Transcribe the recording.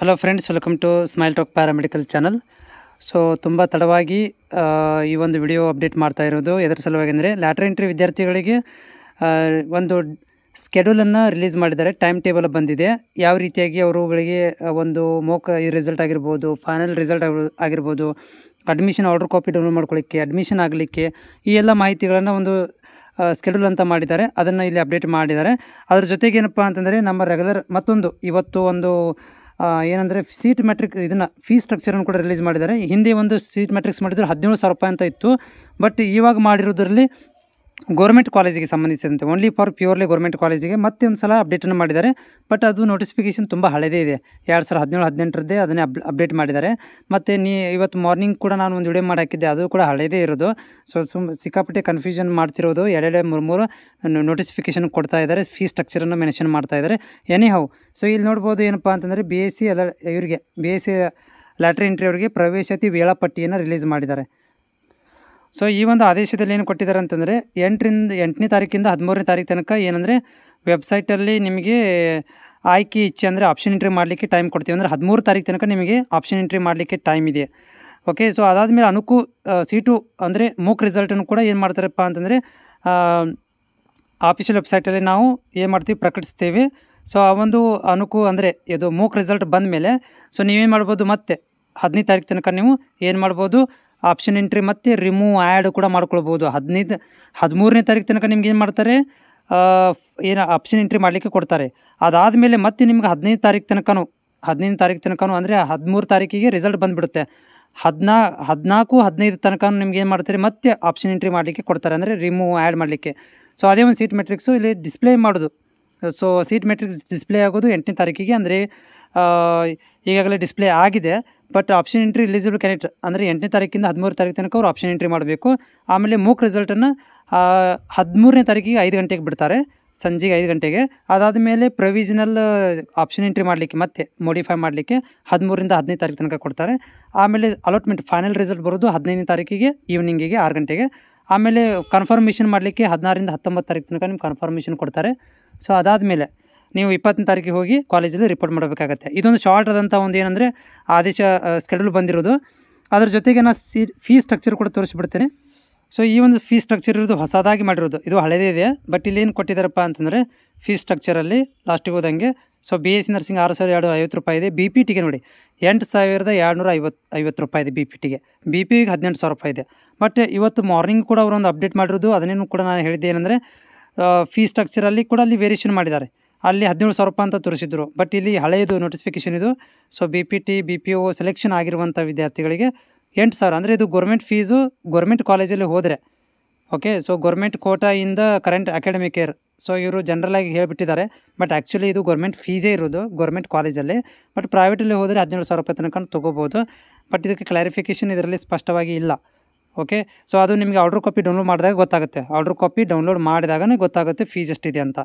hello friends welcome to smile talk paramedical channel so ತುಂಬ ತಡವಾಗಿ ಈ ಒಂದು ವಿಡಿಯೋ ಅಪ್ಡೇಟ್ ಮಾಡ್ತಾ ಇರೋದು ಎದುರು ಸಲುವಾಗಿ ಅಂದರೆ ಲ್ಯಾಟ್ರ್ ಎಂಟ್ರಿ ವಿದ್ಯಾರ್ಥಿಗಳಿಗೆ ಒಂದು ಸ್ಕೆಡ್ಯೂಲನ್ನು ರಿಲೀಸ್ ಮಾಡಿದ್ದಾರೆ ಟೈಮ್ ಟೇಬಲ್ ಬಂದಿದೆ ಯಾವ ರೀತಿಯಾಗಿ ಅವರುಗಳಿಗೆ ಒಂದು ಮೋಕ ಈ ರಿಸಲ್ಟ್ ಆಗಿರ್ಬೋದು ಫೈನಲ್ ರಿಸಲ್ಟ್ ಆಗಿರ್ಬೋದು ಅಡ್ಮಿಷನ್ ಆರ್ಡರ್ ಕಾಪಿ ಡೌನ್ಲೋಡ್ ಮಾಡ್ಕೊಳ್ಳಿಕ್ಕೆ ಅಡ್ಮಿಷನ್ ಆಗಲಿಕ್ಕೆ ಈ ಎಲ್ಲ ಮಾಹಿತಿಗಳನ್ನು ಒಂದು ಸ್ಕೆಡ್ಯೂಲ್ ಅಂತ ಮಾಡಿದ್ದಾರೆ ಅದನ್ನು ಇಲ್ಲಿ ಅಪ್ಡೇಟ್ ಮಾಡಿದ್ದಾರೆ ಅದ್ರ ಜೊತೆಗೆ ಏನಪ್ಪ ಅಂತಂದರೆ ನಮ್ಮ ರೆಗ್ಯುಲರ್ ಮತ್ತೊಂದು ಇವತ್ತು ಒಂದು ಏನಂದರೆ ಸೀಟ್ ಮೆಟ್ರಿಕ್ ಇದನ್ನು ಫೀ ಸ್ಟ್ರಕ್ಚರನ್ನು ಕೂಡ ರಿಲೀಸ್ ಮಾಡಿದ್ದಾರೆ ಹಿಂದೆ ಒಂದು ಸೀಟ್ ಮೆಟ್ರಿಕ್ಸ್ ಮಾಡಿದ್ರು ಹದಿನೇಳು ಸಾವಿರ ರೂಪಾಯಿ ಅಂತ ಇತ್ತು ಬಟ್ ಇವಾಗ ಮಾಡಿರೋದ್ರಲ್ಲಿ ಗೌರ್ಮೆಂಟ್ ಕಾಲೇಜಿಗೆ ಸಂಬಂಧಿಸಿದಂತೆ ಓನ್ಲಿ ಫಾರ್ ಪ್ಯೂರ್ಲಿ ಗೌರ್ಮೆಂಟ್ ಕಾಲೇಜಿಗೆ ಮತ್ತೆ ಒಂದು ಸಲ ಅಪ್ಡೇಟನ್ನು ಮಾಡಿದ್ದಾರೆ ಬಟ್ ಅದು ನೋಟಿಫಿಕೇಶನ್ ತುಂಬ ಹಳೆದೇ ಇದೆ ಎರಡು ಸಾವಿರದ ಹದಿನೇಳು ಹದಿನೆಂಟರದ್ದೇ ಅದನ್ನೇ ಅಪ್ ಅಪ್ಡೇಟ್ ಮಾಡಿದ್ದಾರೆ ಮತ್ತು ನೀ ಇವತ್ತು ಮಾರ್ನಿಂಗ್ ಕೂಡ ನಾನು ಒಂದು ವಿಡಿಯೋ ಮಾಡಾಕಿದ್ದೆ ಅದು ಕೂಡ ಹಳೆಯದೇ ಇರೋದು ಸೊ ಸುಮ್ ಸಿಕ್ಕಾಪಟ್ಟೆ ಕನ್ಫ್ಯೂಷನ್ ಮಾಡ್ತಿರೋದು ಎರಡೆ ಮೂರು ಮೂರು ನೋಟಿಫಿಕೇಶನ್ ಕೊಡ್ತಾ ಇದ್ದಾರೆ ಫೀ ಸ್ಟ್ರಕ್ಚರನ್ನು ಮೆನ್ಷನ್ ಮಾಡ್ತಾ ಇದ್ದಾರೆ ಎನಿ ಹೌ ಸೊ ಇಲ್ಲಿ ನೋಡ್ಬೋದು ಏನಪ್ಪ ಅಂತಂದರೆ ಬಿ ಎಸ್ ಸಿ e ಎಲ್ಲ ಇವರಿಗೆ B S C e lateral entry ಅವರಿಗೆ ಪ್ರವೇಶತಿ ವೇಳಾಪಟ್ಟಿಯನ್ನು ರಿಲೀಸ್ ಮಾಡಿದ್ದಾರೆ ಸೊ ಈ ಒಂದು ಆದೇಶದಲ್ಲಿ ಏನು ಕೊಟ್ಟಿದ್ದಾರೆ ಅಂತಂದರೆ ಎಂಟರಿಂದ ಎಂಟನೇ ತಾರೀಕಿಂದ ಹದಿಮೂರನೇ ತಾರೀಕು ತನಕ ಏನಂದರೆ ವೆಬ್ಸೈಟಲ್ಲಿ ನಿಮಗೆ ಆಯ್ಕೆ ಇಚ್ಛೆ ಅಂದರೆ ಆಪ್ಷನ್ ಎಂಟ್ರಿ ಮಾಡಲಿಕ್ಕೆ ಟೈಮ್ ಕೊಡ್ತೀವಿ ಅಂದರೆ ಹದಿಮೂರು ತಾರೀಕು ತನಕ ನಿಮಗೆ ಆಪ್ಷನ್ ಎಂಟ್ರಿ ಮಾಡಲಿಕ್ಕೆ ಟೈಮ್ ಇದೆ ಓಕೆ ಸೊ ಅದಾದಮೇಲೆ ಅನುಕು ಸೀಟು ಅಂದರೆ ಮೂಕ್ ರಿಸಲ್ಟನ್ನು ಕೂಡ ಏನು ಮಾಡ್ತಾರಪ್ಪ ಅಂತಂದರೆ ಆಫೀಷಿಯಲ್ ವೆಬ್ಸೈಟಲ್ಲಿ ನಾವು ಏನು ಮಾಡ್ತೀವಿ ಪ್ರಕಟಿಸ್ತೀವಿ ಸೊ ಆ ಒಂದು ಅನುಕು ಅಂದರೆ ಇದು ಮೂಕ್ ರಿಸಲ್ಟ್ ಬಂದ ಮೇಲೆ ಸೊ ನೀವೇನು ಮಾಡ್ಬೋದು ಮತ್ತೆ ಹದಿನೈದು ತಾರೀಕು ತನಕ ನೀವು ಏನು ಮಾಡ್ಬೋದು ಆಪ್ಷನ್ ಎಂಟ್ರಿ ಮತ್ತು ರಿಮೂವ್ ಆ್ಯಡ್ ಕೂಡ ಮಾಡ್ಕೊಳ್ಬೋದು ಹದಿನೈದು ಹದಿಮೂರನೇ ತಾರೀಕು ತನಕ ನಿಮ್ಗೆ ಏನು ಮಾಡ್ತಾರೆ ಏನು ಆಪ್ಷನ್ ಎಂಟ್ರಿ ಮಾಡಲಿಕ್ಕೆ ಕೊಡ್ತಾರೆ ಅದಾದ ಮೇಲೆ ಮತ್ತೆ ನಿಮ್ಗೆ ಹದಿನೈದು ತಾರೀಕು ತನಕನೂ ಹದಿನೈದು ತಾರೀಕು ತನಕನೂ ಅಂದರೆ ಹದಿಮೂರು ತಾರೀಕಿಗೆ ರಿಸಲ್ಟ್ ಬಂದುಬಿಡುತ್ತೆ ಹದಿನಾ ಹದಿನಾಲ್ಕು ಹದಿನೈದು ತನಕ ನಿಮ್ಗೆ ಏನು ಮಾಡ್ತಾರೆ ಮತ್ತೆ ಆಪ್ಷನ್ ಎಂಟ್ರಿ ಮಾಡಲಿಕ್ಕೆ ಕೊಡ್ತಾರೆ ಅಂದರೆ ರಿಮೂವ್ ಆ್ಯಡ್ ಮಾಡಲಿಕ್ಕೆ ಸೊ ಅದೇ ಒಂದು ಸೀಟ್ ಮೆಟ್ರಿಕ್ಸು ಇಲ್ಲಿ ಡಿಸ್ಪ್ಲೇ ಮಾಡೋದು ಸೊ ಸೀಟ್ ಮೆಟ್ರಿಕ್ಸ್ ಡಿಸ್ಪ್ಲೇ ಆಗೋದು ಎಂಟನೇ ತಾರೀಕಿಗೆ ಅಂದರೆ ಈಗಾಗಲೇ ಡಿಸ್ಪ್ಲೇ ಆಗಿದೆ but option entry eligible candidate ಅಂದರೆ ಎಂಟನೇ ತಾರೀಕಿಂದ ಹದಿಮೂರು ತಾರೀಕು ತನಕ ಅವ್ರು ಆಪ್ಷನ್ ಎಂಟ್ರಿ ಮಾಡಬೇಕು ಆಮೇಲೆ ಮೂಕ್ ರಿಸಲ್ಟನ್ನು ಹದಿಮೂರನೇ ತಾರೀಕಿಗೆ ಐದು ಗಂಟೆಗೆ ಬಿಡ್ತಾರೆ ಸಂಜೆಗೆ ಐದು ಗಂಟೆಗೆ ಅದಾದ ಮೇಲೆ ಪ್ರೊವಿಷನಲ್ ಆಪ್ಷನ್ ಎಂಟ್ರಿ ಮಾಡಲಿಕ್ಕೆ ಮತ್ತೆ ಮೋಡಿಫೈ ಮಾಡಲಿಕ್ಕೆ ಹದಿಮೂರಿಂದ ಹದಿನೈದು ತಾರೀಕು ತನಕ ಕೊಡ್ತಾರೆ ಆಮೇಲೆ ಅಲಾಟ್ಮೆಂಟ್ ಫೈನಲ್ ರಿಸಲ್ಟ್ ಬರೋದು ಹದಿನೈದನೇ ತಾರೀಕಿಗೆ ಈವ್ನಿಂಗಿಗೆ ಆರು ಗಂಟೆಗೆ ಆಮೇಲೆ ಕನ್ಫರ್ಮೇಷನ್ ಮಾಡಲಿಕ್ಕೆ ಹದಿನಾರರಿಂದ ಹತ್ತೊಂಬತ್ತು ತಾರೀಕು ತನಕ ನಿಮ್ಗೆ ಕನ್ಫರ್ಮೇಷನ್ ಕೊಡ್ತಾರೆ ಸೊ ಮೇಲೆ ನೀವು ಇಪ್ಪತ್ತನೇ ತಾರೀಕಿಗೆ ಹೋಗಿ ಕಾಲೇಜಲ್ಲಿ ರಿಪೋರ್ಟ್ ಮಾಡಬೇಕಾಗತ್ತೆ ಇದೊಂದು ಶಾರ್ಟ್ ಆದಂಥ ಒಂದು ಏನಂದರೆ ಆದೇಶ ಸ್ಕೆಡ್ಯೂಲ್ ಬಂದಿರೋದು ಅದ್ರ ಜೊತೆಗೆ ನಾನು ಸಿ ಫೀ ಸ್ಟ್ರಕ್ಚರ್ ಕೂಡ ತೋರಿಸ್ಬಿಡ್ತೇನೆ ಸೊ ಈ ಒಂದು ಫೀ ಸ್ಟ್ರಕ್ಚರ್ ಇರೋದು ಹೊಸದಾಗಿ ಮಾಡಿರೋದು ಇದು ಹಳೆಯದೇ ಇದೆ ಬಟ್ ಇಲ್ಲಿ ಏನು ಕೊಟ್ಟಿದ್ದಾರಪ್ಪ ಅಂತಂದರೆ ಫೀ ಸ್ಟ್ರಕ್ಚರಲ್ಲಿ ಲಾಸ್ಟಿಗೆ ಹೋದಂಗೆ so B S C nursing ಆರು ಸಾವಿರದ ಎರಡು ಐವತ್ತು ರೂಪಾಯಿ ಇದೆ ಬಿ ಪಿ ಟಿಗೆ ನೋಡಿ ಎಂಟು ಸಾವಿರದ ಎರಡುನೂರ ಐವತ್ತು ಐವತ್ತು ರೂಪಾಯಿ ಇದೆ ಬಿ ಪಿ ಟಿಗೆ ಬಿ ಪಿ ಹದಿನೆಂಟು ಸಾವಿರ ರೂಪಾಯಿ ಇದೆ ಬಟ್ ಇವತ್ತು ಮಾರ್ನಿಂಗ್ ಕೂಡ ಅವರೊಂದು ಅಪ್ಡೇಟ್ ಮಾಡಿರೋದು ಅದನ್ನೇನು ಕೂಡ ನಾನು ಹೇಳಿದ್ದೆ ಏನಂದರೆ ಫೀ ಸ್ಟ್ರಕ್ಚರಲ್ಲಿ ಕೂಡ ಅಲ್ಲಿ ವೇರಿಯೇಷನ್ ಮಾಡಿದ್ದಾರೆ ಅಲ್ಲಿ ಹದಿನೇಳು ಸಾವಿರ ರೂಪಾಯಿ ಅಂತ ತೋರಿಸಿದ್ರು ಬಟ್ ಇಲ್ಲಿ ಹಳೆಯದು ನೋಟಿಫಿಕೇಷನ್ ಇದು so B P T B P O selection ಆಗಿರುವಂಥ ವಿದ್ಯಾರ್ಥಿಗಳಿಗೆ ಎಂಟು ಸಾವಿರ ಅಂದರೆ ಇದು ಗೌರ್ಮೆಂಟ್ ಫೀಸು ಗೌರ್ಮೆಂಟ್ ಕಾಲೇಜಲ್ಲಿ ಹೋದರೆ ಓಕೆ ಸೊ ಗೌರ್ಮೆಂಟ್ ಕೋಟಾಯಿಂದ ಕರೆಂಟ್ ಅಕಾಡೆಮಿಕ್ ಇಯರ್ ಸೊ ಇವರು ಜನರಲಾಗಿ ಹೇಳಿಬಿಟ್ಟಿದ್ದಾರೆ ಬಟ್ ಆ್ಯಕ್ಚುಲಿ ಇದು ಗೌರ್ಮೆಂಟ್ ಫೀಸೇ ಇರೋದು ಗೌರ್ಮೆಂಟ್ ಕಾಲೇಜಲ್ಲಿ ಬಟ್ ಪ್ರೈವೇಟಲ್ಲಿ ಹೋದರೆ ಹದಿನೇಳು ಸಾವಿರ ರೂಪಾಯಿ ತನಕ ತೊಗೋಬೋದು ಬಟ್ ಇದಕ್ಕೆ ಕ್ಲಾರಿಫಿಕೇಷನ್ ಇದರಲ್ಲಿ ಸ್ಪಷ್ಟವಾಗಿ ಇಲ್ಲ ಓಕೆ ಸೊ ಅದು ನಿಮಗೆ ಆರ್ಡ್ರ್ ಕಾಪಿ ಡೌನ್ಲೋಡ್ ಮಾಡಿದಾಗ ಗೊತ್ತಾಗುತ್ತೆ ಆರ್ಡ್ರ್ ಕಾಪಿ ಡೌನ್ಲೋಡ್ ಮಾಡಿದಾಗ ಗೊತ್ತಾಗುತ್ತೆ ಫೀಸ್ ಎಷ್ಟಿದೆ ಅಂತ